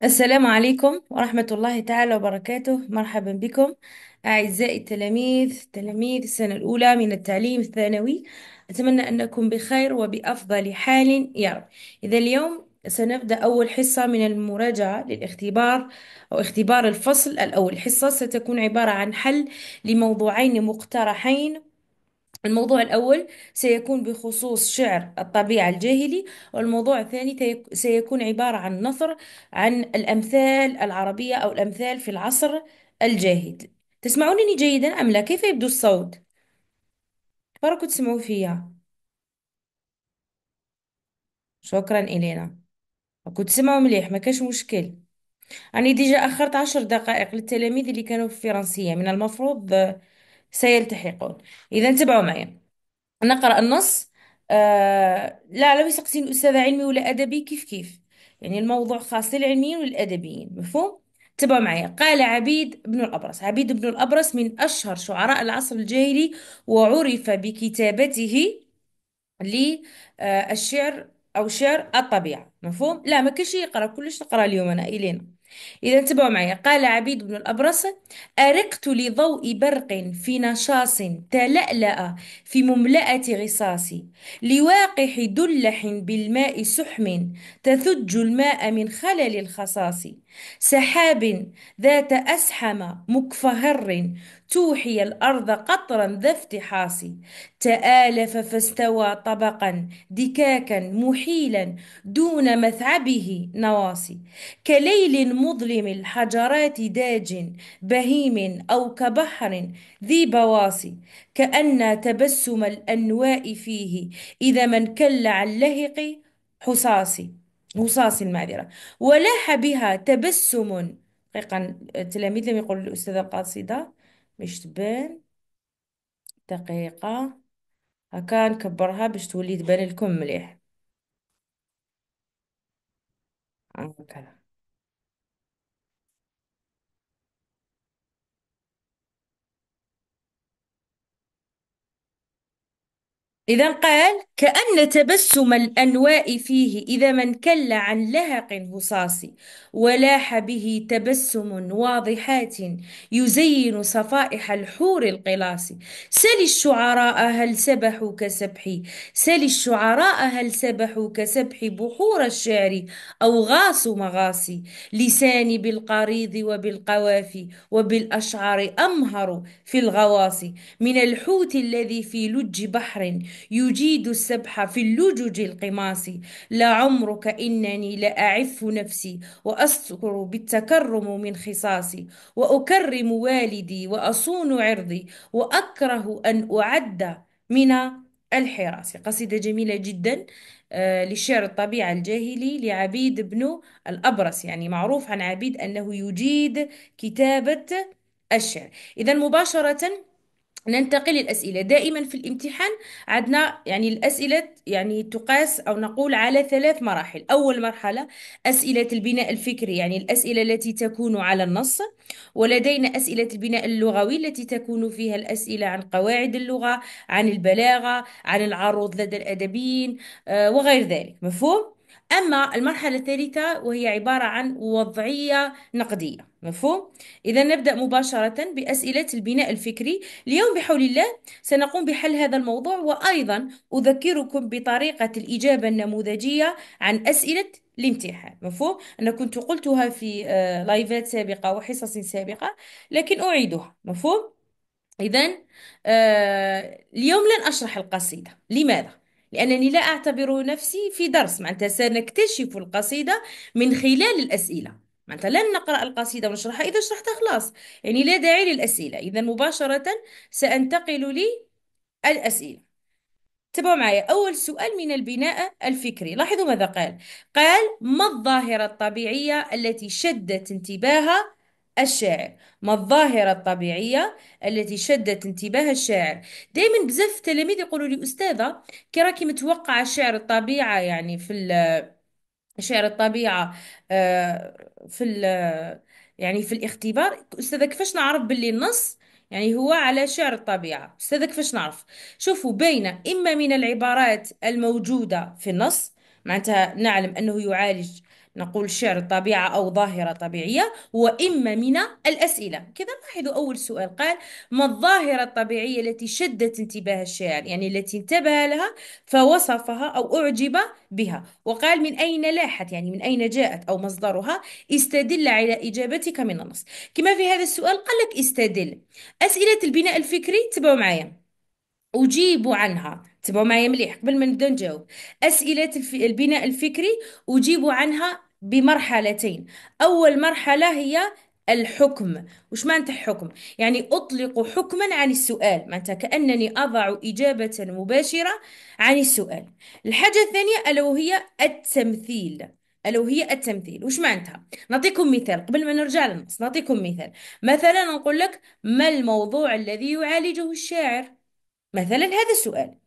السلام عليكم ورحمة الله تعالى وبركاته مرحبا بكم أعزائي التلاميذ تلاميذ السنة الأولى من التعليم الثانوي أتمنى أنكم بخير وبأفضل حال يا رب إذا اليوم سنبدأ أول حصة من المراجعة للاختبار أو اختبار الفصل الأول حصة ستكون عبارة عن حل لموضوعين مقترحين الموضوع الأول سيكون بخصوص شعر الطبيعة الجاهلي والموضوع الثاني سيكون عبارة عن نثر عن الأمثال العربية أو الأمثال في العصر الجاهد تسمعونني جيدا أم لا كيف يبدو الصوت فاركوا تسمعوا فيا شكرا إلينا كنت تسمعوا مليح ما كاش مشكل أنا ديجا أخرت عشر دقائق للتلاميذ اللي كانوا في فرنسية من المفروض سيلتحقون إذا تابعوا معي نقرأ النص آه لا لو يسقسين الأستاذ علمي ولا أدبي كيف كيف يعني الموضوع خاص للعلميين والأدبيين مفهوم؟ تابعوا معي قال عبيد بن الأبرص عبيد بن الأبرص من أشهر شعراء العصر الجاهلي وعرف بكتابته للشعر آه، أو شعر الطبيعة مفهوم؟ لا ما كاينش يقرأ كلش نقرأ اليوم أنا إلينا إذا انتبهوا معي قال عبيد بن الأبرص أرقت لضوء برق في نشاص تلألأ في مملأة غصاص لواقح دلح بالماء سحم تثج الماء من خلل الخصاص سحاب ذات أسحم مكفهر توحي الأرض قطرا ذا افتحاص تآلف فاستوى طبقا دكاكا محيلا دون مثعبه نواصي كليل مظلم الحجرات داج بهيم أو كبحر ذي بواصي كأن تبسم الأنواء فيه إذا من كل عن لهق حصاصي وصاص المعذرة ولاح بها تبسم دقيقة التلاميذ لم يقول الأستاذة القاصدة باش تبان دقيقة هكا نكبرها باش تولي تبان لكم مليح آه، هكذا إذا قال كأن تبسم الأنواء فيه إذا من كل عن لهق هصاص ولاح به تبسم واضحات يزين صفائح الحور القلاص سل الشعراء هل سبحوا كسبحي سل الشعراء هل سبحوا كسبح بحور الشعر أو غاص مغاصي لساني بالقريض وبالقوافي وبالأشعار أمهر في الغواصي من الحوت الذي في لج بحر يجيد السبح في اللجج القماص لعمرك إنني لأعف نفسي وأستر بالتكرم من خصاصي وأكرم والدي وأصون عرضي وأكره أن أعد من الحراس قصيدة جميلة جدا آه، لشعر الطبيعة الجاهلي لعبيد بن الأبرص يعني معروف عن عبيد أنه يجيد كتابة الشعر إذا مباشرة ننتقل للأسئلة دائما في الامتحان عندنا يعني الأسئلة يعني تقاس أو نقول على ثلاث مراحل أول مرحلة أسئلة البناء الفكري يعني الأسئلة التي تكون على النص ولدينا أسئلة البناء اللغوي التي تكون فيها الأسئلة عن قواعد اللغة عن البلاغة عن العروض لدى الأدبيين آه، وغير ذلك مفهوم؟ أما المرحلة الثالثة وهي عبارة عن وضعية نقدية مفهوم؟ إذا نبدأ مباشرة بأسئلة البناء الفكري اليوم بحول الله سنقوم بحل هذا الموضوع وأيضا أذكركم بطريقة الإجابة النموذجية عن أسئلة الامتحان مفهوم؟ أنا كنت قلتها في لايفات آه، سابقة وحصص سابقة لكن أعيدها مفهوم؟ إذا آه، اليوم لن أشرح القصيدة لماذا؟ لأنني لا أعتبر نفسي في درس معناتها سنكتشف القصيدة من خلال الأسئلة معناتها لن نقرأ القصيدة ونشرحها إذا شرحتها خلاص يعني لا داعي للأسئلة إذا مباشرة سأنتقل لي الأسئلة تابعوا معي أول سؤال من البناء الفكري لاحظوا ماذا قال قال ما الظاهرة الطبيعية التي شدت انتباه الشاعر ما الظاهرة الطبيعية التي شدت انتباه الشاعر دائما بزاف التلاميذ يقولوا لي أستاذة كي راكي متوقعة شعر الطبيعة يعني في شعر الطبيعة آه، في ال يعني في الاختبار أستاذة كيفاش نعرف باللي النص يعني هو على شعر الطبيعة أستاذة كيفاش نعرف شوفوا بين إما من العبارات الموجودة في النص معناتها نعلم أنه يعالج نقول شعر طبيعة أو ظاهرة طبيعية وإما من الأسئلة كذا لاحظوا أول سؤال قال ما الظاهرة الطبيعية التي شدت انتباه الشاعر يعني التي انتبه لها فوصفها أو أعجب بها وقال من أين لاحت يعني من أين جاءت أو مصدرها استدل على إجابتك من النص كما في هذا السؤال قال لك استدل أسئلة البناء الفكري تبعوا معايا أجيب عنها تبعوا معايا مليح قبل ما نبدا نجاوب أسئلة البناء الفكري أجيب عنها بمرحلتين أول مرحلة هي الحكم وش معناتها حكم يعني أطلق حكما عن السؤال معناتها كأنني أضع إجابة مباشرة عن السؤال الحاجة الثانية ألا وهي التمثيل ألا وهي التمثيل وش معناتها نعطيكم مثال قبل ما نرجع للنص نعطيكم مثال مثلا نقول لك ما الموضوع الذي يعالجه الشاعر مثلا هذا السؤال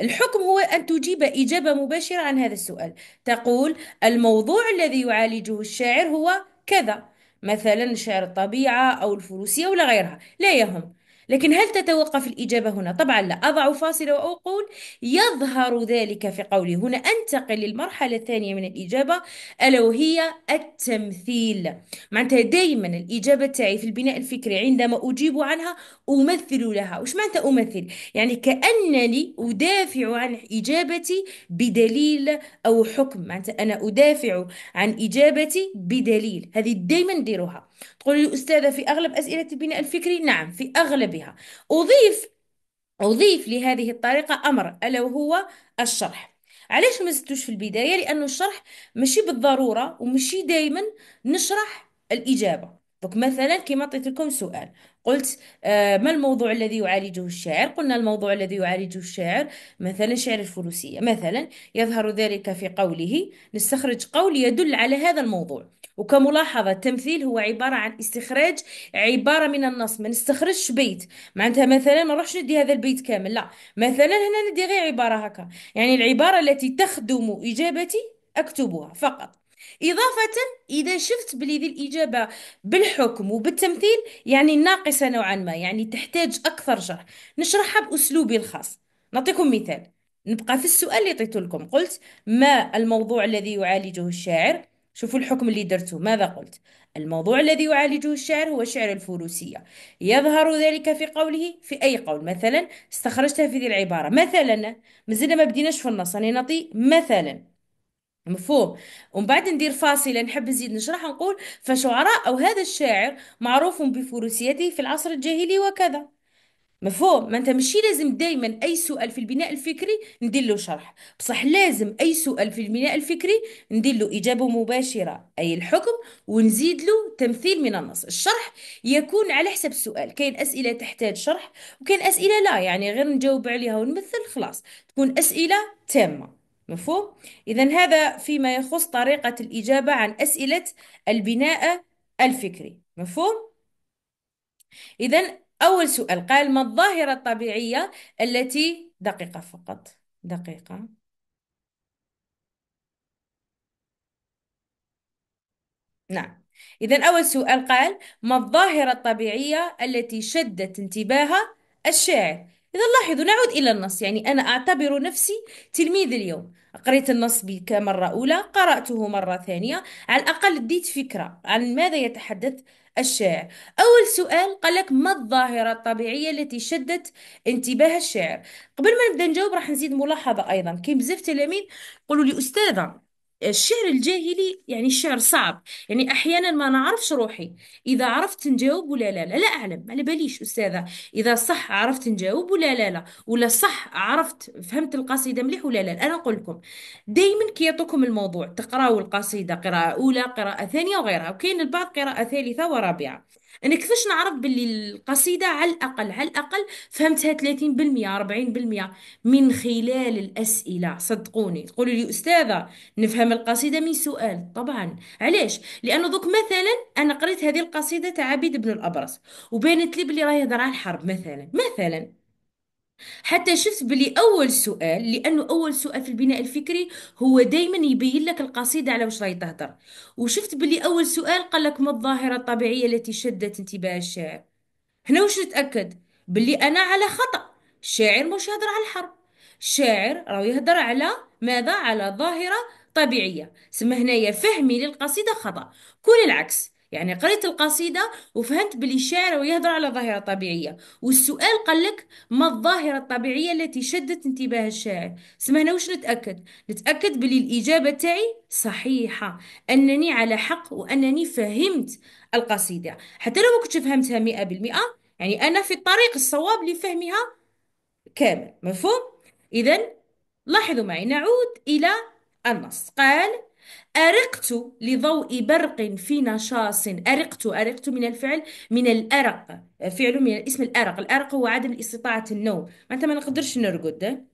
الحكم هو أن تجيب إجابة مباشرة عن هذا السؤال تقول الموضوع الذي يعالجه الشاعر هو كذا مثلا شعر الطبيعة أو الفروسية ولا غيرها لا يهم لكن هل تتوقف الإجابة هنا؟ طبعا لا أضع فاصلة وأقول يظهر ذلك في قولي هنا أنتقل للمرحلة الثانية من الإجابة ألا وهي التمثيل معناتها دائما الإجابة تاعي في البناء الفكري عندما أجيب عنها أمثل لها وش معناتها أمثل؟ يعني كأنني أدافع عن إجابتي بدليل أو حكم معناتها أنا أدافع عن إجابتي بدليل هذه دائما نديروها تقول لي أستاذة في أغلب أسئلة البناء الفكري نعم في أغلبها أضيف أضيف لهذه الطريقة أمر ألا وهو الشرح علاش ما زدتوش في البداية لأنه الشرح ماشي بالضرورة ومشي دايما نشرح الإجابة دوك مثلا كيما عطيت لكم سؤال قلت آه، ما الموضوع الذي يعالجه الشاعر قلنا الموضوع الذي يعالجه الشاعر مثلا شعر الفروسية مثلا يظهر ذلك في قوله نستخرج قول يدل على هذا الموضوع وكملاحظة التمثيل هو عبارة عن استخراج عبارة من النص ما نستخرجش بيت معناتها مثلا ما نروحش ندي هذا البيت كامل لا مثلا هنا ندي غير عبارة هكا يعني العبارة التي تخدم إجابتي أكتبها فقط إضافة إذا شفت بلي ذي الإجابة بالحكم وبالتمثيل يعني ناقصة نوعا ما يعني تحتاج أكثر شرح نشرحها بأسلوبي الخاص نعطيكم مثال نبقى في السؤال اللي عطيته لكم قلت ما الموضوع الذي يعالجه الشاعر شوفوا الحكم اللي درته ماذا قلت الموضوع الذي يعالجه الشاعر هو شعر الفروسية يظهر ذلك في قوله في أي قول مثلا استخرجتها في ذي العبارة مثلا مازلنا ما بديناش في النص أنا نعطي مثلا مفهوم ومن بعد ندير فاصلة نحب نزيد نشرح نقول فشعراء أو هذا الشاعر معروف بفروسيته في العصر الجاهلي وكذا مفهوم ما انت مشي لازم دايما اي سؤال في البناء الفكري ندير له شرح بصح لازم اي سؤال في البناء الفكري ندير له اجابه مباشره اي الحكم ونزيد له تمثيل من النص الشرح يكون على حسب السؤال كاين اسئله تحتاج شرح وكاين اسئله لا يعني غير نجاوب عليها ونمثل خلاص تكون اسئله تامه مفهوم؟ إذا هذا فيما يخص طريقة الإجابة عن أسئلة البناء الفكري مفهوم؟ إذا أول سؤال قال ما الظاهرة الطبيعية التي دقيقة فقط دقيقة نعم إذا أول سؤال قال ما الظاهرة الطبيعية التي شدت انتباه الشاعر إذا لاحظوا نعود إلى النص يعني أنا أعتبر نفسي تلميذ اليوم قريت النص كمرة أولى قرأته مرة ثانية على الأقل اديت فكرة عن ماذا يتحدث الشاعر أول سؤال قال لك ما الظاهرة الطبيعية التي شدت انتباه الشاعر قبل ما نبدأ نجاوب راح نزيد ملاحظة أيضا كاين بزاف تلاميذ قولوا لي أستاذة الشعر الجاهلي يعني الشعر صعب يعني احيانا ما نعرفش روحي اذا عرفت نجاوب ولا لا لا لا اعلم على باليش استاذه اذا صح عرفت نجاوب ولا لا لا ولا صح عرفت فهمت القصيده مليح ولا لا انا نقول لكم دائما كي يعطوكم الموضوع تقراوا القصيده قراءه اولى قراءه ثانيه وغيرها وكاين البعض قراءه ثالثه ورابعه انا يعني كيفاش نعرف باللي القصيده على الاقل على الاقل فهمتها 30% 40% من خلال الاسئله صدقوني تقولوا لي استاذه نفهم القصيده من سؤال طبعا علاش لانه دوك مثلا انا قريت هذه القصيده تاع عبيد بن الابرص وبانت لي بلي راه يهضر على الحرب مثلا مثلا حتى شفت بلي أول سؤال لأنه أول سؤال في البناء الفكري هو دايما يبين لك القصيدة على واش راهي تهدر وشفت بلي أول سؤال قال لك ما الظاهرة الطبيعية التي شدت انتباه الشاعر هنا واش نتأكد بلي أنا على خطأ الشاعر مش يهدر على الحرب الشاعر راهو يهدر على ماذا على ظاهرة طبيعية سما هنايا فهمي للقصيدة خطأ كل العكس يعني قريت القصيدة وفهمت بلي الشاعر ويهضر على ظاهرة طبيعية والسؤال قال لك ما الظاهرة الطبيعية التي شدت انتباه الشاعر سمعنا وش نتأكد نتأكد بلي الإجابة تاعي صحيحة أنني على حق وأنني فهمت القصيدة حتى لو ما كنتش فهمتها مئة بالمئة يعني أنا في الطريق الصواب لفهمها كامل مفهوم؟ إذا لاحظوا معي نعود إلى النص قال أرقت لضوء برق في نشاص أرقت أرقت من الفعل من الأرق فعل من اسم الأرق الأرق هو عدم استطاعة النوم معناتها ما نقدرش نرقد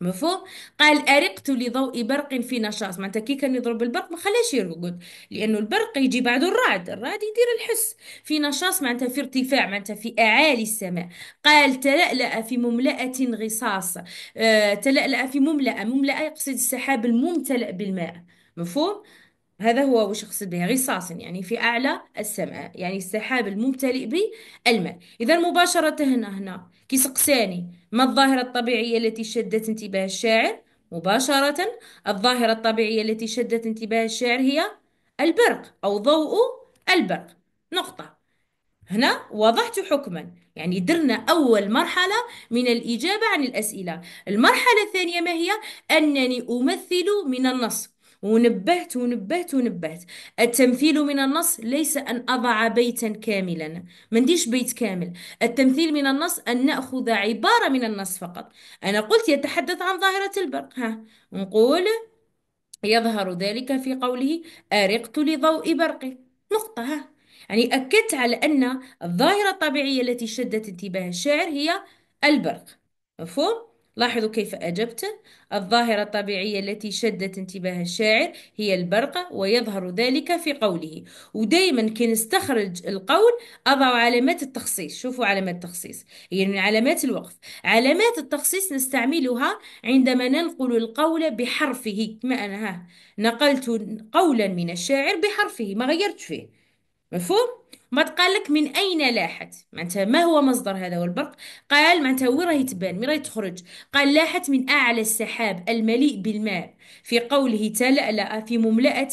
مفهوم قال أرقت لضوء برق في نشاص معناتها كي كان يضرب البرق ما خلاش يرقد لأنه البرق يجي بعده الرعد الرعد يدير الحس في نشاص معناتها في ارتفاع معناتها في أعالي السماء قال تلألأ في مملأة غصاص آه تلألأ في مملأة مملأة يقصد السحاب الممتلئ بالماء مفهوم؟ هذا هو وش أقصد به غصاص يعني في أعلى السماء يعني السحاب الممتلئ بالماء إذا مباشرة هنا هنا كي سقساني ما الظاهرة الطبيعية التي شدت انتباه الشاعر مباشرة الظاهرة الطبيعية التي شدت انتباه الشاعر هي البرق أو ضوء البرق نقطة هنا وضحت حكما يعني درنا أول مرحلة من الإجابة عن الأسئلة المرحلة الثانية ما هي أنني أمثل من النص ونبهت ونبهت ونبهت التمثيل من النص ليس أن أضع بيتا كاملا ما نديش بيت كامل التمثيل من النص أن نأخذ عبارة من النص فقط أنا قلت يتحدث عن ظاهرة البرق ها نقول يظهر ذلك في قوله أرقت لضوء برقي نقطة ها يعني أكدت على أن الظاهرة الطبيعية التي شدت انتباه الشاعر هي البرق مفهوم؟ لاحظوا كيف أجبته الظاهرة الطبيعية التي شدت انتباه الشاعر هي البرقة ويظهر ذلك في قوله ودايما كي نستخرج القول أضع علامات التخصيص شوفوا علامات التخصيص هي يعني من علامات الوقف علامات التخصيص نستعملها عندما ننقل القول بحرفه كما أنا ها نقلت قولا من الشاعر بحرفه ما غيرت فيه مفهوم؟ ما قال لك من اين لاحت معناتها ما هو مصدر هذا هو البرق قال معناتها وين راهي تبان وين راهي تخرج قال لاحت من اعلى السحاب المليء بالماء في قوله تلألأ في مملأة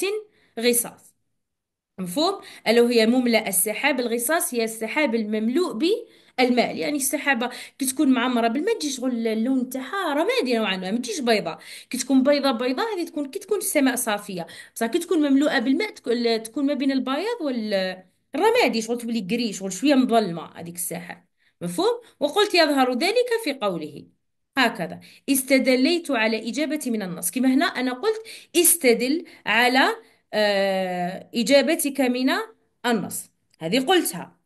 غصاص مفهوم ألو هي مملأ السحاب الغصاص هي السحاب المملوء بالماء يعني السحابه كي تكون معمره بالماء تجي شغل اللون تاعها رمادي نوعا ما ما تجيش بيضاء كي تكون بيضاء بيضاء هذه تكون كي تكون السماء صافيه بصح كي تكون مملوءه بالماء تكون ما بين البياض وال الرمادي شغل تولي قري شغل شويه مظلمه هذيك الساحه مفهوم وقلت يظهر ذلك في قوله هكذا استدليت على إجابتي من النص كما هنا أنا قلت استدل على آه، إجابتك من النص هذه قلتها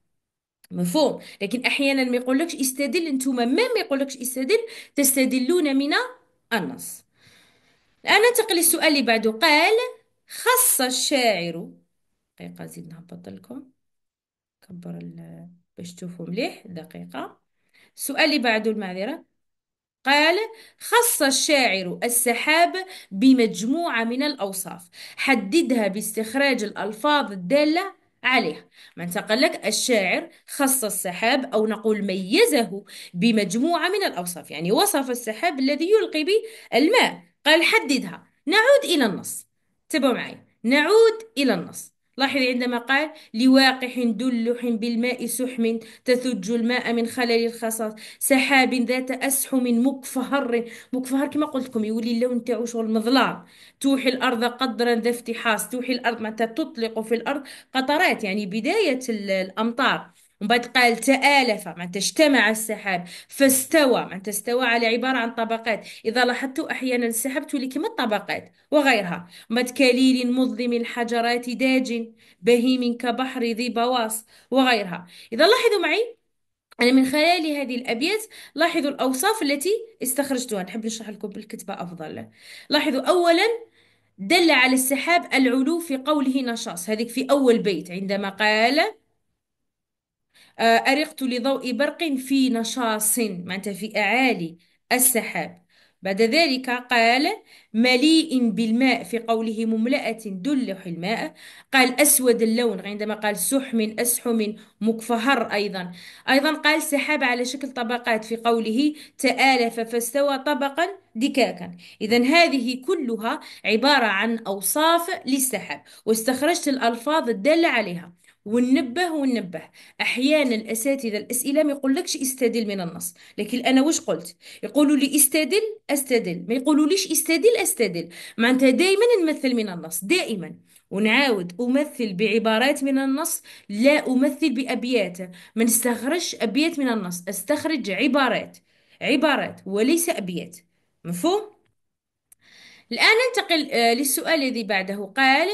مفهوم لكن أحيانا ما يقولكش استدل انتما ما ما يقولكش استدل تستدلون من النص الآن ننتقل للسؤال اللي بعده قال خص الشاعر دقيقة زيد نهبط لكم كبر ال... باش تشوفوا مليح دقيقة السؤال اللي بعده المعذرة قال خص الشاعر السحاب بمجموعة من الأوصاف حددها باستخراج الألفاظ الدالة عليها ما قال لك الشاعر خص السحاب أو نقول ميزه بمجموعة من الأوصاف يعني وصف السحاب الذي يلقي به الماء قال حددها نعود إلى النص تبعوا معي نعود إلى النص لاحظي عندما قال لواقح دلح بالماء سحم تثج الماء من خلل الخصاص سحاب ذات أسحم مكفهر مكفهر كما قلت لكم يولي اللون تاعو شغل مظلام توحي الأرض قدرا ذا افتحاص توحي الأرض معناتها تطلق في الأرض قطرات يعني بداية الأمطار ومن بعد قال تآلف معناتها اجتمع السحاب فاستوى معناتها استوى على عبارة عن طبقات إذا لاحظتوا أحيانا السحاب تولي كما الطبقات وغيرها من بعد كليل مظلم الحجرات داج بهيم كبحر ذي بواص وغيرها إذا لاحظوا معي أنا من خلال هذه الأبيات لاحظوا الأوصاف التي استخرجتها نحب نشرح لكم بالكتبة أفضل لاحظوا أولا دل على السحاب العلو في قوله نشاص هذيك في أول بيت عندما قال آه، أرقت لضوء برق في نشاص معناتها في أعالي السحاب بعد ذلك قال مليء بالماء في قوله مملأة دلح الماء قال أسود اللون عندما قال سحم أسحم مكفهر أيضا أيضا قال سحاب على شكل طبقات في قوله تآلف فاستوى طبقا دكاكا إذا هذه كلها عبارة عن أوصاف للسحاب واستخرجت الألفاظ الدالة عليها وننبه وننبه احيانا الاساتذه الاسئله ما يقولكش استدل من النص لكن انا واش قلت يقولوا لي استدل استدل ما يقولوليش استدل استدل معناتها دائما نمثل من النص دائما ونعاود امثل بعبارات من النص لا امثل بابيات ما نستخرجش ابيات من النص استخرج عبارات عبارات وليس ابيات مفهوم الان ننتقل آه، للسؤال الذي بعده قال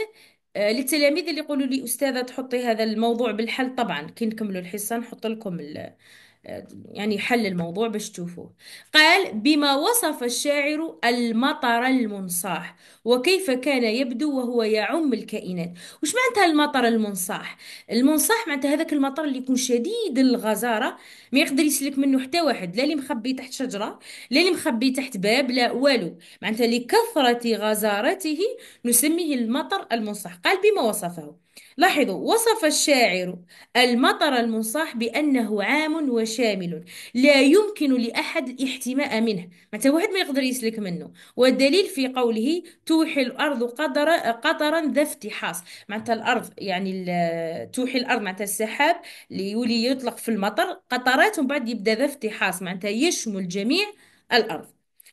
آه، للتلاميذ اللي يقولوا لي استاذه تحطي هذا الموضوع بالحل طبعا كي نكملوا الحصه نحط لكم ال- يعني حل الموضوع باش تشوفوه قال بما وصف الشاعر المطر المنصاح وكيف كان يبدو وهو يعم الكائنات وش معناتها المطر المنصاح المنصاح معناتها هذاك المطر اللي يكون شديد الغزارة ما يقدر يسلك منه حتى واحد لا اللي مخبي تحت شجرة لا اللي مخبي تحت باب لا والو معناتها لكثرة غزارته نسميه المطر المنصاح قال بما وصفه لاحظوا وصف الشاعر المطر المنصاح بأنه عام وشامل لا يمكن لأحد الاحتماء منه متى واحد ما يقدر يسلك منه والدليل في قوله توحي الأرض قدر قطرا ذا افتحاص معناتها الأرض يعني توحي الأرض معناتها السحاب ليولي يطلق في المطر قطرات ومن بعد يبدأ ذا افتحاص معناتها يشمل جميع الأرض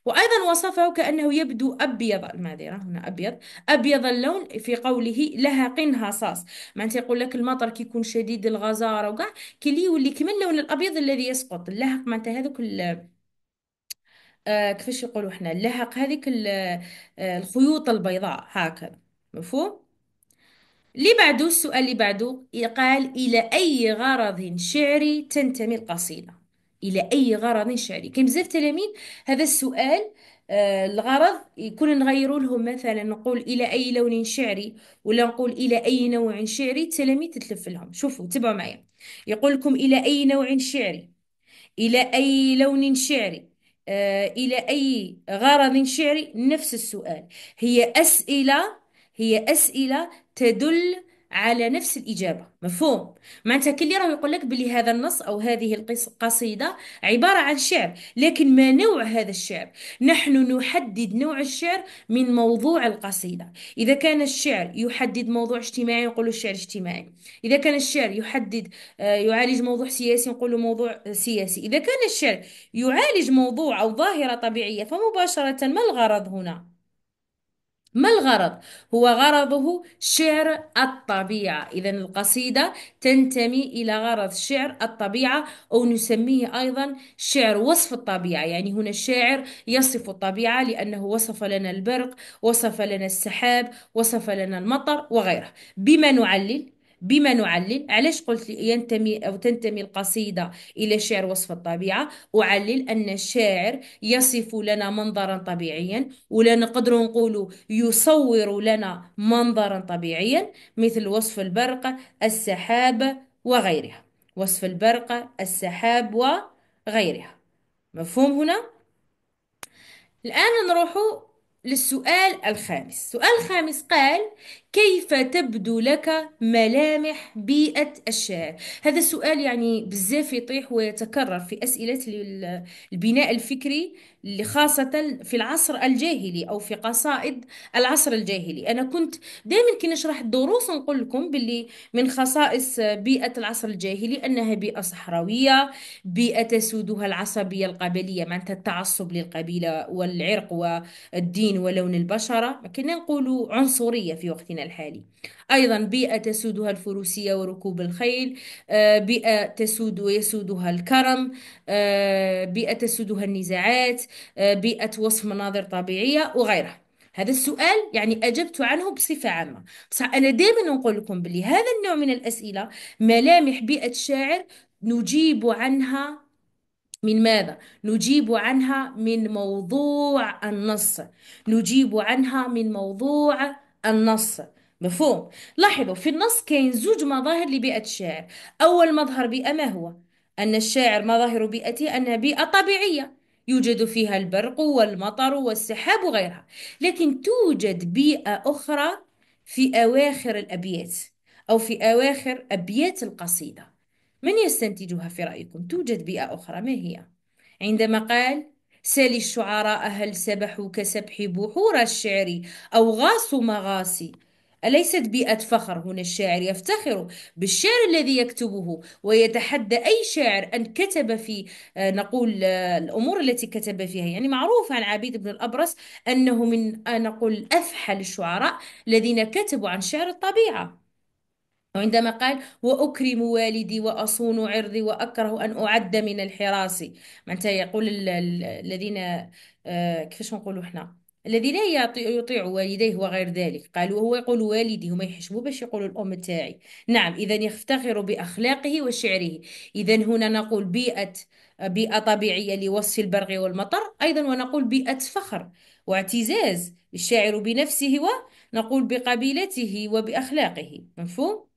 وأيضا وصفه كأنه يبدو أبيض المعذرة هنا أبيض أبيض اللون في قوله لها قن هصاص معناتها يقول لك المطر كيكون شديد الغزارة وكاع كي يولي كما اللون الأبيض الذي يسقط اللهق معناتها هذوك آه كيفاش يقولوا حنا اللهق هذيك آه، الخيوط البيضاء هكذا مفهوم اللي بعده السؤال اللي بعده قال إلى أي غرض شعري تنتمي القصيدة الى اي غرض شعري كاين بزاف التلاميذ هذا السؤال آه الغرض يكون نغيروا لهم مثلا نقول الى اي لون شعري ولا نقول الى اي نوع شعري التلاميذ تتلف لهم شوفوا تبعوا معايا يقول لكم الى اي نوع شعري الى اي لون شعري آه الى اي غرض شعري نفس السؤال هي اسئله هي اسئله تدل على نفس الإجابة مفهوم معناتها كل راه يقول لك بلي هذا النص أو هذه القصيدة عبارة عن شعر لكن ما نوع هذا الشعر نحن نحدد نوع الشعر من موضوع القصيدة إذا كان الشعر يحدد موضوع اجتماعي نقول الشعر اجتماعي إذا كان الشعر يحدد آه، يعالج موضوع سياسي نقول موضوع سياسي إذا كان الشعر يعالج موضوع أو ظاهرة طبيعية فمباشرة ما الغرض هنا ما الغرض؟ هو غرضه شعر الطبيعة إذا القصيدة تنتمي إلى غرض شعر الطبيعة أو نسميه أيضا شعر وصف الطبيعة يعني هنا الشاعر يصف الطبيعة لأنه وصف لنا البرق وصف لنا السحاب وصف لنا المطر وغيره بما نعلل بما نعلل علاش قلت ينتمي أو تنتمي القصيدة إلى شعر وصف الطبيعة أعلل أن الشاعر يصف لنا منظرا طبيعيا ولا نقدر نقول يصور لنا منظرا طبيعيا مثل وصف البرق السحاب وغيرها وصف البرق السحاب وغيرها مفهوم هنا؟ الآن نروح للسؤال الخامس السؤال الخامس قال كيف تبدو لك ملامح بيئة الشعر؟ هذا السؤال يعني بزاف يطيح ويتكرر في أسئلة البناء الفكري اللي خاصة في العصر الجاهلي أو في قصائد العصر الجاهلي أنا كنت دائما كي نشرح الدروس نقول لكم باللي من خصائص بيئة العصر الجاهلي أنها بيئة صحراوية بيئة تسودها العصبية القبلية معناتها التعصب للقبيلة والعرق والدين ولون البشرة كنا نقول عنصرية في وقتنا من الحالي أيضا بيئة تسودها الفروسية وركوب الخيل آه، بيئة تسود ويسودها الكرم آه، بيئة تسودها النزاعات آه، بيئة وصف مناظر طبيعية وغيرها هذا السؤال يعني أجبت عنه بصفة عامة بصح أنا دائما نقول لكم بلي هذا النوع من الأسئلة ملامح بيئة الشاعر نجيب عنها من ماذا؟ نجيب عنها من موضوع النص نجيب عنها من موضوع النص مفهوم لاحظوا في النص كاين زوج مظاهر لبيئة الشاعر أول مظهر بيئة ما هو أن الشاعر مظاهر بيئته أنها بيئة طبيعية يوجد فيها البرق والمطر والسحاب وغيرها لكن توجد بيئة أخرى في أواخر الأبيات أو في أواخر أبيات القصيدة من يستنتجها في رأيكم توجد بيئة أخرى ما هي عندما قال سالي الشعراء هل سبحوا كسبح بحور الشعر أو غاصوا مغاصي أليست بيئة فخر هنا الشاعر يفتخر بالشعر الذي يكتبه ويتحدى أي شاعر أن كتب في آه، نقول آه، الأمور التي كتب فيها يعني معروف عن عبيد بن الأبرص أنه من آه، نقول أفحل الشعراء الذين كتبوا عن شعر الطبيعة وعندما قال وأكرم والدي وأصون عرضي وأكره أن أعد من الحراس معناتها يقول الذين آه، كيفاش نقولوا احنا الذي لا يطيع, يطيع والديه وغير ذلك قال وهو يقول والدي هما يحشموا باش يقولوا الأم تاعي نعم إذا يفتخر بأخلاقه وشعره إذا هنا نقول بيئة بيئة طبيعية لوصف البرق والمطر أيضا ونقول بيئة فخر واعتزاز الشاعر بنفسه ونقول بقبيلته وبأخلاقه مفهوم؟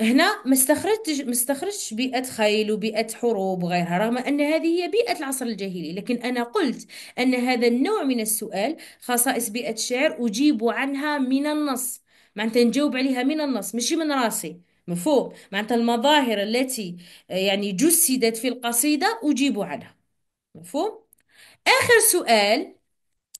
هنا ما استخرجتش ما استخرجتش بيئة خيل وبيئة حروب وغيرها رغم أن هذه هي بيئة العصر الجاهلي لكن أنا قلت أن هذا النوع من السؤال خصائص بيئة الشعر أجيب عنها من النص معناتها نجاوب عليها من النص ماشي من راسي مفهوم معناتها المظاهر التي آه، يعني جسدت في القصيدة أجيب عنها مفهوم آخر سؤال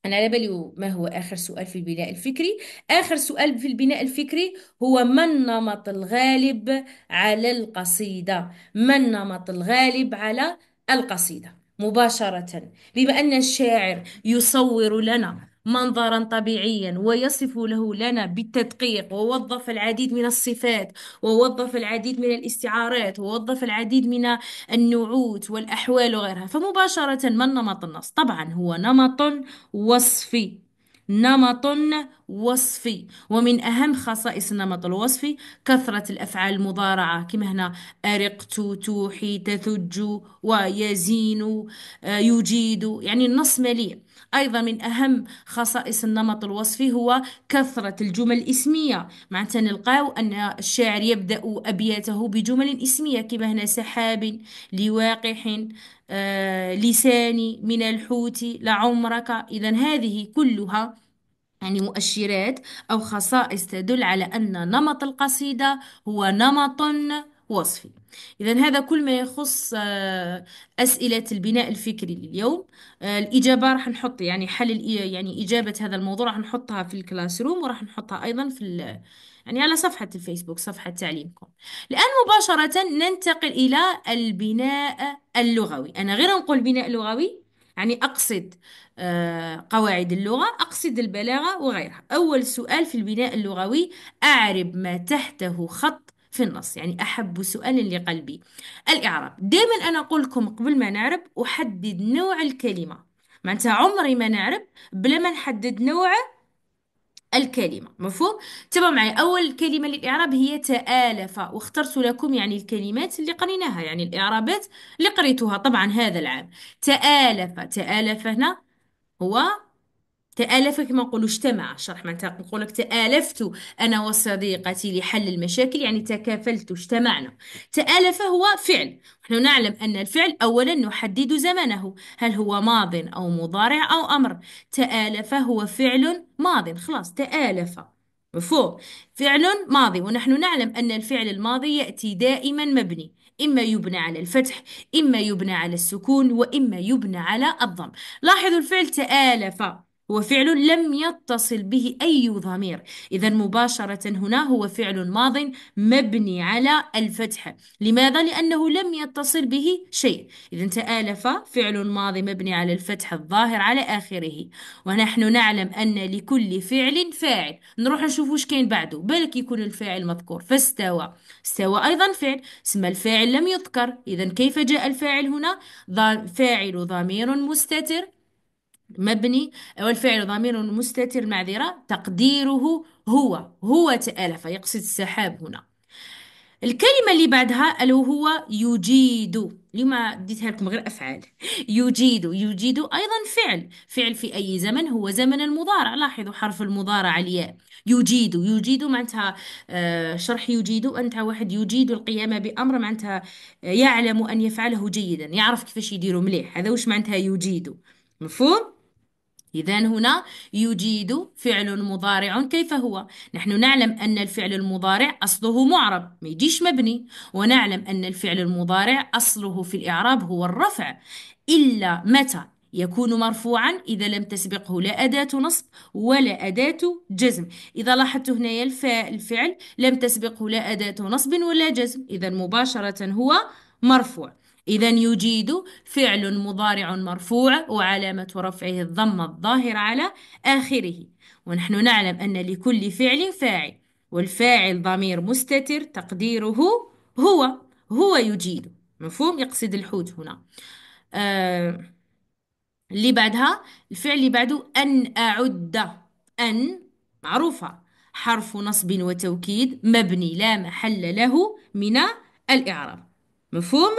أنا على بالي ما هو آخر سؤال في البناء الفكري آخر سؤال في البناء الفكري هو ما النمط الغالب على القصيدة ما النمط الغالب على القصيدة مباشرة بما أن الشاعر يصور لنا منظرا طبيعيا ويصف له لنا بالتدقيق ووظف العديد من الصفات ووظف العديد من الاستعارات ووظف العديد من النعوت والأحوال وغيرها فمباشرة ما نمط النص طبعا هو نمط وصفي نمط وصفي ومن أهم خصائص النمط الوصفي كثرة الأفعال المضارعة كما هنا أرقت توحي تثج ويزين آه، يجيد يعني النص مليء أيضا من أهم خصائص النمط الوصفي هو كثرة الجمل الاسمية معناتها نلقاو أن الشاعر يبدأ أبياته بجمل اسمية كما هنا سحاب لواقح آه، لساني من الحوت لعمرك إذا هذه كلها يعني مؤشرات أو خصائص تدل على أن نمط القصيدة هو نمط وصفي إذا هذا كل ما يخص آه، أسئلة البناء الفكري لليوم آه، الإجابة راح نحط يعني حل يعني إجابة هذا الموضوع راح نحطها في الكلاس روم وراح نحطها أيضا في ال- يعني على صفحة الفيسبوك صفحة تعليمكم الآن مباشرة ننتقل إلى البناء اللغوي أنا غير نقول بناء لغوي يعني أقصد آه، قواعد اللغة أقصد البلاغة وغيرها أول سؤال في البناء اللغوي أعرب ما تحته خط في النص يعني أحب سؤال لقلبي الإعراب دائما أنا أقول لكم قبل ما نعرب أحدد نوع الكلمة معناتها عمري ما نعرب بلا ما نحدد نوع الكلمة مفهوم؟ تبع معي أول كلمة للإعراب هي تآلف واخترت لكم يعني الكلمات اللي قريناها يعني الإعرابات اللي قريتوها طبعا هذا العام تآلف تآلف هنا هو تآلف كما نقولوا اجتمع شرح ما نقول لك تآلفت أنا وصديقتي لحل المشاكل يعني تكافلت اجتمعنا تآلف هو فعل نحن نعلم أن الفعل أولا نحدد زمنه هل هو ماض أو مضارع أو أمر تآلف هو فعل ماض خلاص تآلف مفهوم فعل ماضي ونحن نعلم أن الفعل الماضي يأتي دائما مبني إما يبنى على الفتح إما يبنى على السكون وإما يبنى على الضم لاحظوا الفعل تآلف هو فعل لم يتصل به أي ضمير إذا مباشرة هنا هو فعل ماض مبني على الفتحة لماذا؟ لأنه لم يتصل به شيء إذا تآلف فعل ماض مبني على الفتحة الظاهر على آخره ونحن نعلم أن لكل فعل فاعل نروح نشوف وش كاين بعده بالك يكون الفاعل مذكور فاستوى استوى أيضا فعل اسم الفاعل لم يذكر إذا كيف جاء الفاعل هنا فاعل ضمير مستتر مبني والفعل ضمير مستتر معذرة تقديره هو هو تألف يقصد السحاب هنا الكلمة اللي بعدها اللي هو يجيد اليوم ديتها لكم غير أفعال يجيد يجيد أيضا فعل فعل في أي زمن هو زمن المضارع لاحظوا حرف المضارع الياء يجيد يجيد معناتها آه، شرح يجيد أنت واحد يجيد القيام بأمر معناتها آه، يعلم أن يفعله جيدا يعرف كيفاش يديرو مليح هذا واش معناتها يجيد مفهوم إذا هنا يجيد فعل مضارع كيف هو؟ نحن نعلم أن الفعل المضارع أصله معرب ما يجيش مبني ونعلم أن الفعل المضارع أصله في الإعراب هو الرفع إلا متى يكون مرفوعا إذا لم تسبقه لا أداة نصب ولا أداة جزم إذا لاحظت هنا الفعل لم تسبقه لا أداة نصب ولا جزم إذا مباشرة هو مرفوع إذا يجيد فعل مضارع مرفوع وعلامة رفعه الضمة الظاهرة على آخره ونحن نعلم أن لكل فعل فاعل والفاعل ضمير مستتر تقديره هو هو يجيد مفهوم يقصد الحوت هنا آه اللي بعدها الفعل اللي بعده أن أعد أن معروفة حرف نصب وتوكيد مبني لا محل له من الإعراب مفهوم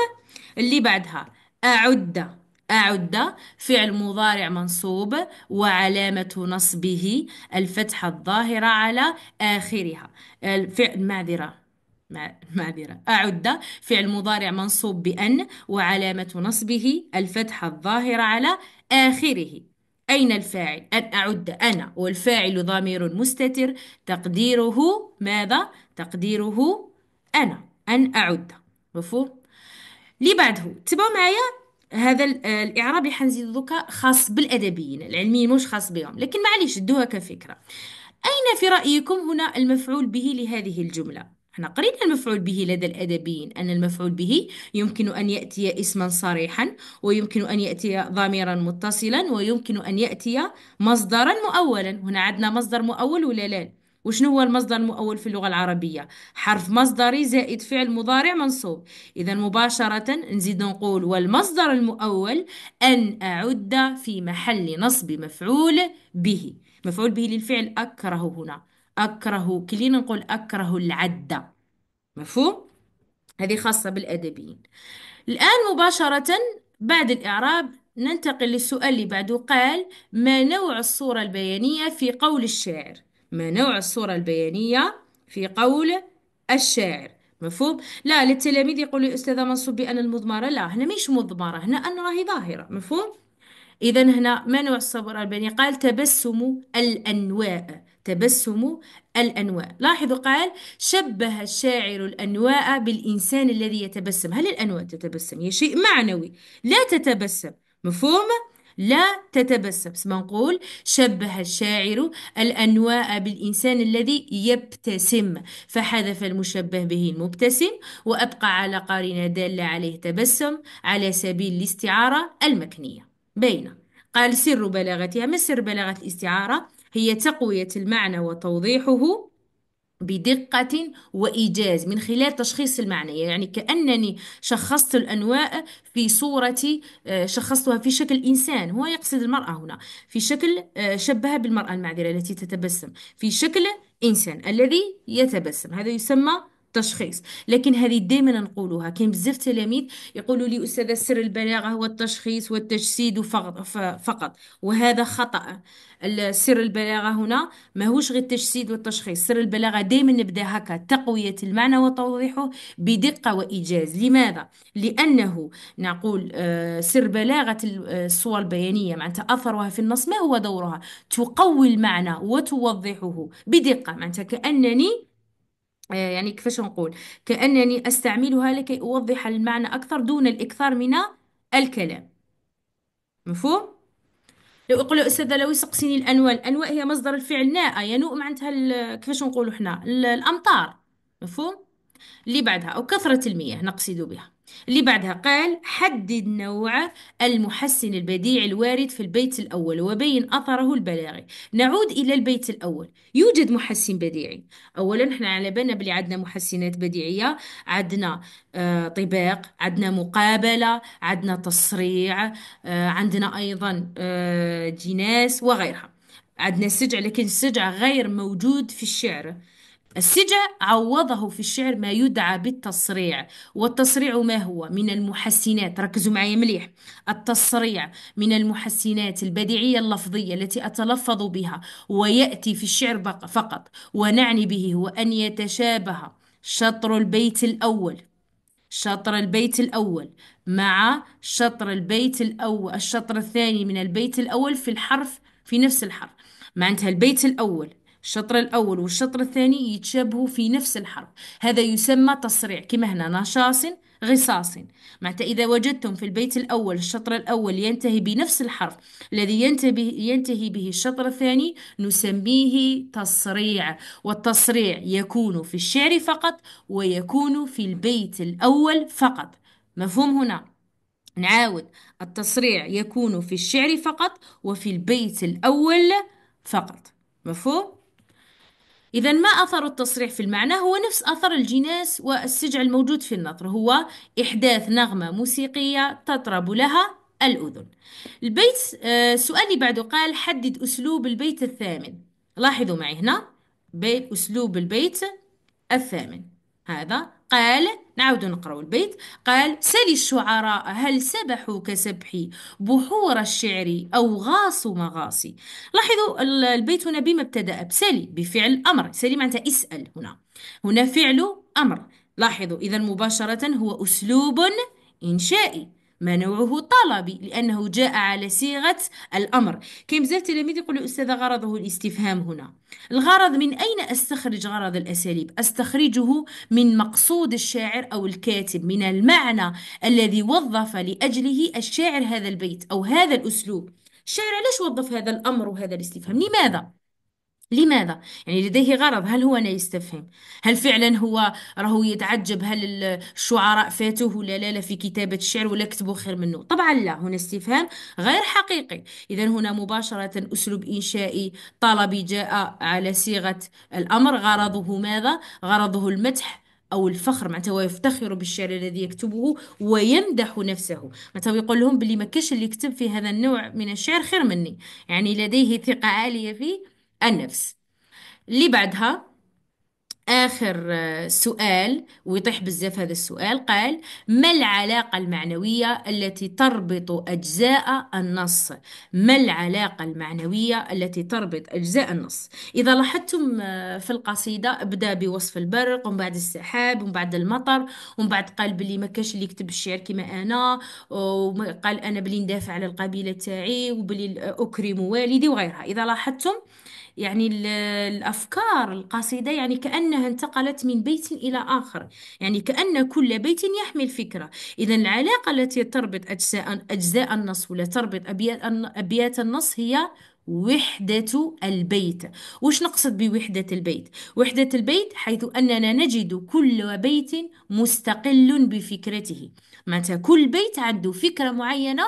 اللي بعدها أعد أعد فعل مضارع منصوب وعلامة نصبه الفتحة الظاهرة على آخرها الفعل معذرة معذرة أعد فعل مضارع منصوب بأن وعلامة نصبه الفتحة الظاهرة على آخره أين الفاعل؟ أن أعد أنا والفاعل ضمير مستتر تقديره ماذا؟ تقديره أنا أن أعد مفهوم؟ بعده تبعوا معايا هذا الاعرابي آه، الاعراب اللي حنزيدو دوكا خاص بالادبيين العلميين مش خاص بهم لكن معليش دوها كفكره اين في رايكم هنا المفعول به لهذه الجمله احنا قرينا المفعول به لدى الادبيين ان المفعول به يمكن ان ياتي اسما صريحا ويمكن ان ياتي ضميرا متصلا ويمكن ان ياتي مصدرا مؤولا هنا عندنا مصدر مؤول ولا لا وشنو هو المصدر المؤول في اللغة العربية حرف مصدري زائد فعل مضارع منصوب إذا مباشرة نزيد نقول والمصدر المؤول أن أعد في محل نصب مفعول به مفعول به للفعل أكره هنا أكره كلينا نقول أكره العدة مفهوم؟ هذه خاصة بالأدبيين الآن مباشرة بعد الإعراب ننتقل للسؤال اللي بعده قال ما نوع الصورة البيانية في قول الشاعر ما نوع الصورة البيانية في قول الشاعر مفهوم؟ لا للتلاميذ يقول يا أستاذة منصور بأن المضمرة لا هنا مش مضمرة هنا أن راهي ظاهرة مفهوم؟ إذا هنا ما نوع الصورة البيانية قال تبسم الأنواء تبسم الأنواء لاحظوا قال شبه الشاعر الأنواء بالإنسان الذي يتبسم هل الأنواء تتبسم؟ هي شيء معنوي لا تتبسم مفهوم؟ لا تتبسم منقول شبه الشاعر الأنواء بالإنسان الذي يبتسم فحذف المشبه به المبتسم وأبقى على قارنة دالة عليه تبسم على سبيل الاستعارة المكنية بين قال سر بلاغتها ما سر بلاغة الاستعارة هي تقوية المعنى وتوضيحه بدقة وإيجاز من خلال تشخيص المعنى يعني كأنني شخصت الأنواع في صورة آه، شخصتها في شكل إنسان هو يقصد المرأة هنا في شكل آه، شبهها بالمرأة المعذرة التي تتبسم في شكل إنسان الذي يتبسم هذا يسمى التشخيص لكن هذه دائما نقولوها كاين بزاف تلاميذ يقولوا لي استاذه سر البلاغه هو التشخيص والتجسيد فقط فقط وهذا خطا سر البلاغه هنا ماهوش غير التجسيد والتشخيص سر البلاغه دائما نبدا هكا تقويه المعنى وتوضيحه بدقه وايجاز لماذا لانه نقول آه، سر بلاغه آه، الصور البيانيه معناتها اثرها في النص ما هو دورها تقوي المعنى وتوضحه بدقه معناتها كانني آه، يعني كيفاش نقول كأنني أستعملها لكي أوضح المعنى أكثر دون الإكثار من الكلام مفهوم؟ لو أقول أستاذة لو سقسيني الأنواء الأنواء هي مصدر الفعل ناء ينوء معناتها ال- كيفاش نقولوا حنا ال- الأمطار مفهوم؟ اللي بعدها أو كثرة المياه نقصد بها اللي بعدها قال حدد نوع المحسن البديع الوارد في البيت الأول وبين أثره البلاغي نعود إلى البيت الأول يوجد محسن بديعي أولا نحن على بالنا بلي عندنا محسنات بديعية عندنا آه، طباق عندنا مقابلة عندنا تصريع آه، عندنا أيضا آه، جناس وغيرها عندنا السجع لكن السجع غير موجود في الشعر السجع عوضه في الشعر ما يدعى بالتصريع والتصريع ما هو من المحسنات ركزوا معي مليح التصريع من المحسنات البديعية اللفظية التي أتلفظ بها ويأتي في الشعر فقط ونعني به هو أن يتشابه شطر البيت الأول شطر البيت الأول مع شطر البيت الأول الشطر الثاني من البيت الأول في الحرف في نفس الحرف معناتها البيت الأول الشطر الأول والشطر الثاني يتشابهوا في نفس الحرف هذا يسمى تصريع كما هنا نشاص غصاص معناتها إذا وجدتم في البيت الأول الشطر الأول ينتهي بنفس الحرف الذي ينتهي, ينتهي به الشطر الثاني نسميه تصريع والتصريع يكون في الشعر فقط ويكون في البيت الأول فقط مفهوم هنا؟ نعاود التصريع يكون في الشعر فقط وفي البيت الأول فقط مفهوم؟ إذا ما أثر التصريح في المعنى هو نفس أثر الجناس والسجع الموجود في النطر هو إحداث نغمة موسيقية تطرب لها الأذن البيت آه، سؤالي بعده قال حدد أسلوب البيت الثامن لاحظوا معي هنا أسلوب البيت الثامن هذا قال نعود نقرأ البيت قال سل الشعراء هل سبحوا كسبحي بحور الشعر أو غاصوا مغاصي لاحظوا البيت هنا بما ابتدأ بسلي بفعل أمر سلي معناتها اسأل هنا هنا فعل أمر لاحظوا إذا مباشرة هو أسلوب إنشائي ما نوعه طلبي لأنه جاء على صيغة الأمر كاين بزاف التلاميذ يقولوا أستاذ غرضه الاستفهام هنا الغرض من أين أستخرج غرض الأساليب أستخرجه من مقصود الشاعر أو الكاتب من المعنى الذي وظف لأجله الشاعر هذا البيت أو هذا الأسلوب الشاعر علاش وظف هذا الأمر وهذا الاستفهام لماذا لماذا؟ يعني لديه غرض هل هو لا يستفهم؟ هل فعلا هو راهو يتعجب هل الشعراء فاتوه ولا لا لا في كتابة الشعر ولا كتبوا خير منه؟ طبعا لا هنا استفهام غير حقيقي إذا هنا مباشرة أسلوب إنشائي طلبي جاء على صيغة الأمر غرضه ماذا؟ غرضه المدح او الفخر معناتها هو يفتخر بالشعر الذي يكتبه ويمدح نفسه معناتها يقول لهم بلي ما كاش اللي كتب في هذا النوع من الشعر خير مني يعني لديه ثقه عاليه فيه النفس اللي بعدها آخر آه، سؤال ويطيح بزاف هذا السؤال قال ما العلاقة المعنوية التي تربط أجزاء النص ما العلاقة المعنوية التي تربط أجزاء النص إذا لاحظتم آه، في القصيدة بدأ بوصف البرق ومن بعد السحاب ومن بعد المطر ومن بعد قال بلي ما كاش اللي يكتب الشعر كما أنا وقال أنا بلي ندافع على القبيلة تاعي وبلي أكرم والدي وغيرها إذا لاحظتم يعني الأفكار القصيدة يعني كأنها انتقلت من بيت إلى آخر يعني كأن كل بيت يحمل فكرة إذا العلاقة التي تربط أجزاء أجزاء النص ولا تربط أبيات أبيات النص هي وحدة البيت وش نقصد بوحدة البيت؟ وحدة البيت حيث أننا نجد كل بيت مستقل بفكرته متى كل بيت عنده فكرة معينة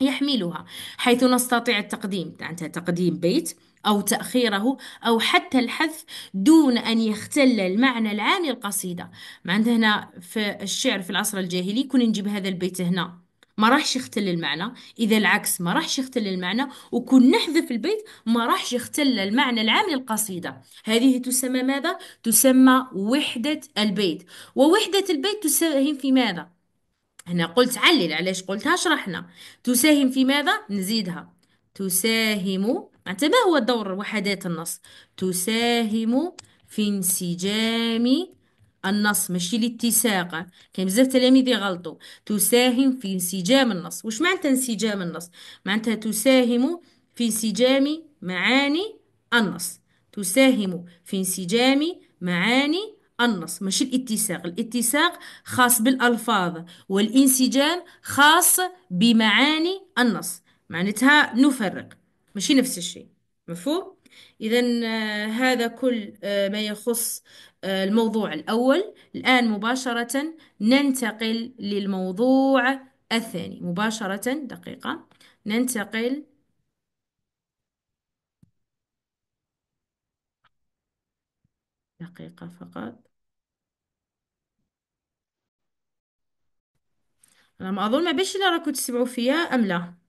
يحملها حيث نستطيع التقديم معناتها تقديم بيت أو تأخيره أو حتى الحذف دون أن يختل المعنى العام للقصيدة ما عندنا هنا في الشعر في العصر الجاهلي كنا نجيب هذا البيت هنا ما راحش يختل المعنى اذا العكس ما راحش يختل المعنى وكون نحذف البيت ما راحش يختل المعنى العام للقصيده هذه تسمى ماذا تسمى وحده البيت ووحده البيت تساهم في ماذا هنا قلت علل علاش قلتها شرحنا تساهم في ماذا نزيدها تساهم أنت ما هو دور وحدات النص تساهم في انسجام النص ماشي الاتساق كاين بزاف تلاميذ يغلطوا تساهم في انسجام النص واش معناتها انسجام النص معناتها تساهم في انسجام معاني النص تساهم في انسجام معاني النص ماشي الاتساق الاتساق خاص بالألفاظ والانسجام خاص بمعاني النص معناتها نفرق ماشي نفس الشيء مفهوم إذا آه، هذا كل آه، ما يخص آه، الموضوع الأول الآن مباشرة ننتقل للموضوع الثاني مباشرة دقيقة ننتقل دقيقة فقط أنا ما أظن ما بيش إلا راكو تسمعوا فيها أم لا